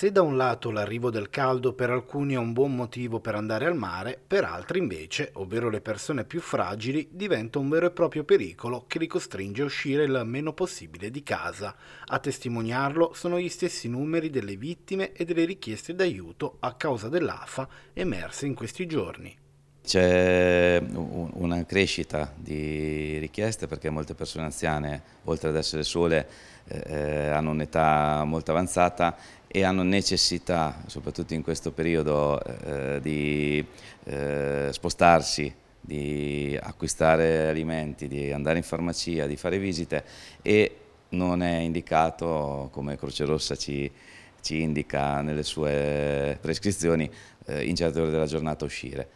Se da un lato l'arrivo del caldo per alcuni è un buon motivo per andare al mare, per altri invece, ovvero le persone più fragili, diventa un vero e proprio pericolo che li costringe a uscire il meno possibile di casa. A testimoniarlo sono gli stessi numeri delle vittime e delle richieste d'aiuto a causa dell'AFA emerse in questi giorni. C'è una crescita di richieste perché molte persone anziane, oltre ad essere sole, eh, eh hanno un'età molto avanzata e hanno necessità, soprattutto in questo periodo, eh, eh, di eh, spostarsi di acquistare alimenti, di andare in farmacia, di fare visite e non è indicato, come Croce Rossa ci, ci indica nelle sue prescrizioni, eh, in certe ore della giornata uscire.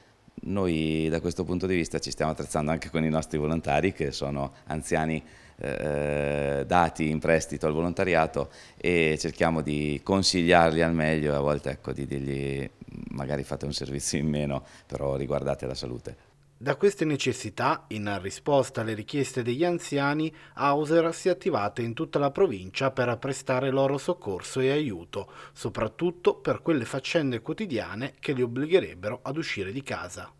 Noi da questo punto di vista ci stiamo attrezzando anche con i nostri volontari che sono anziani eh, eh dati in prestito al volontariato e cerchiamo di consigliarli al meglio e a volte ecco, di dirgli magari fate un servizio in meno però riguardate la salute. Da queste necessità, in risposta alle richieste degli anziani, Hauser si è attivata in tutta la provincia per prestare loro soccorso e aiuto, soprattutto per quelle faccende quotidiane che li obbligherebbero ad uscire di casa.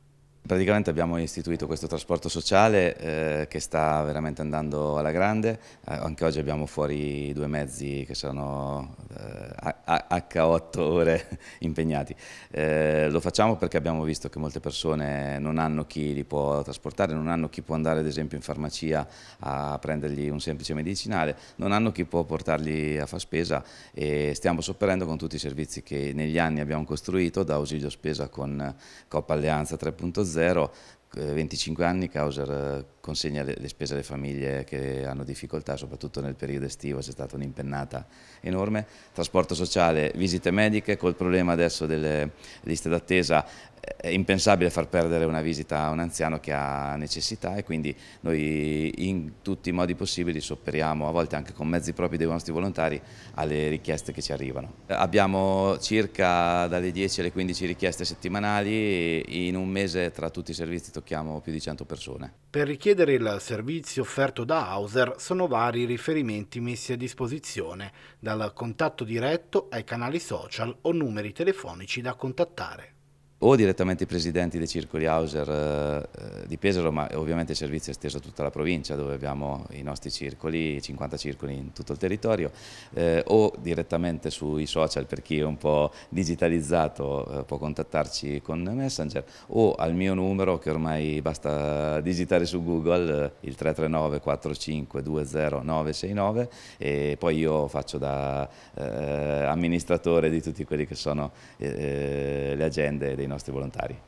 Praticamente abbiamo istituito questo trasporto sociale eh, che sta veramente andando alla grande, eh, anche oggi abbiamo fuori due mezzi che sono eh, H8 ore impegnati. Eh, lo facciamo perché abbiamo visto che molte persone non hanno chi li può trasportare, non hanno chi può andare ad esempio in farmacia a prendergli un semplice medicinale, non hanno chi può portarli a far spesa e stiamo sopperendo con tutti i servizi che negli anni abbiamo costruito da ausilio spesa con Coppa Alleanza 3.0 zero, 25 eh, anni Causer eh, consegna le, spese alle famiglie che hanno difficoltà, soprattutto nel periodo estivo c'è stata un'impennata enorme. Trasporto sociale, visite mediche, col problema adesso delle liste d'attesa è impensabile far perdere una visita a un anziano che ha necessità e quindi noi in tutti i modi possibili sopperiamo, a volte anche con mezzi propri dei nostri volontari, alle richieste che ci arrivano. Abbiamo circa dalle 10 alle 15 richieste settimanali e in un mese tra tutti i servizi tocchiamo più di 100 persone. Per richiedere il servizio offerto da Hauser sono vari riferimenti messi a disposizione, dal contatto diretto ai canali social o numeri telefonici da contattare o direttamente i presidenti dei circoli Hauser eh, di Pesaro, ma ovviamente il servizio è esteso a tutta la provincia dove abbiamo i nostri circoli, 50 circoli in tutto il territorio, eh, o direttamente sui social per chi è un po' digitalizzato eh, può contattarci con Messenger o al mio numero che ormai basta digitare su Google eh, il 339 4520969 e poi io faccio da eh, amministratore di tutti quelli che sono eh, le agende dei nostri nostri volontari.